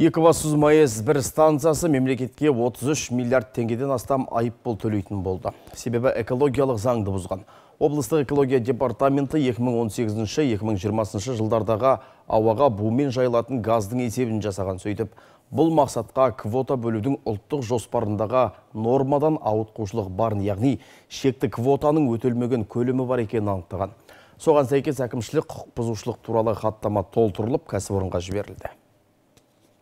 Екібасыз МАЭС бір станциясы мемлекетке 33 миллиард теңгеден астам айып бұл төлейтін болды. Себебі экологиялық заңды бұзған. Облыстық экология департаменті 2018-2020 жылдардаға ауаға бұмен жайлатын газдың есебін жасаған сөйтіп, бұл мақсатқа квота бөлудің ұлттық жоспарындаға нормадан ауытқушылық барын, яғни шекті квотаның өтілмеген көлімі бар екенін анықтаған. Соған сәйкес әкімшілік құқық бұзушылық туралы хаттама толтырылып, кәсіпорынға жіберілді.